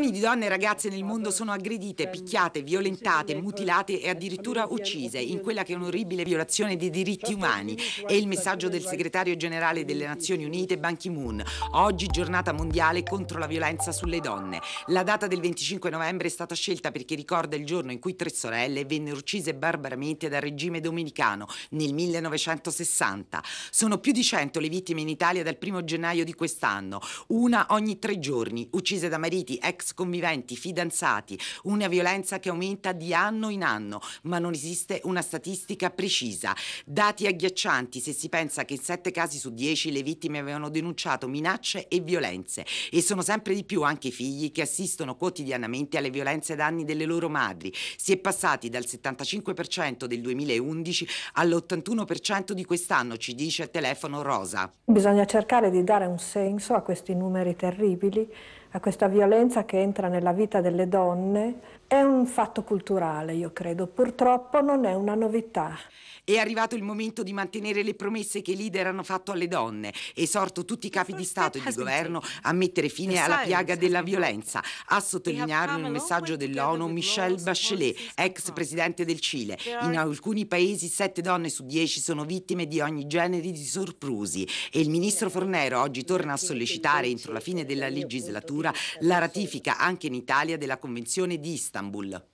Milioni di donne e ragazze nel mondo sono aggredite, picchiate, violentate, mutilate e addirittura uccise in quella che è un'orribile violazione dei diritti umani. È il messaggio del segretario generale delle Nazioni Unite Ban Ki-moon. Oggi giornata mondiale contro la violenza sulle donne. La data del 25 novembre è stata scelta perché ricorda il giorno in cui tre sorelle vennero uccise barbaramente dal regime dominicano nel 1960. Sono più di 100 le vittime in Italia dal 1 gennaio di quest'anno, una ogni tre giorni, uccise da mariti, ex ex conviventi, fidanzati, una violenza che aumenta di anno in anno, ma non esiste una statistica precisa. Dati agghiaccianti se si pensa che in 7 casi su 10 le vittime avevano denunciato minacce e violenze e sono sempre di più anche i figli che assistono quotidianamente alle violenze da anni delle loro madri. Si è passati dal 75% del 2011 all'81% di quest'anno, ci dice il telefono Rosa. Bisogna cercare di dare un senso a questi numeri terribili a questa violenza che entra nella vita delle donne è un fatto culturale, io credo, purtroppo non è una novità. È arrivato il momento di mantenere le promesse che i leader hanno fatto alle donne. Esorto tutti i capi di Stato e di governo a mettere fine alla piaga della violenza, a sottolineare un messaggio dell'ONU Michelle Bachelet, ex presidente del Cile. In alcuni paesi sette donne su dieci sono vittime di ogni genere di sorprusi e il ministro Fornero oggi torna a sollecitare entro la fine della legislatura la ratifica anche in Italia della Convenzione di Istanbul Istanbul.